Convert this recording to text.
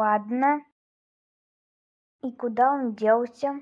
ладно и куда он делся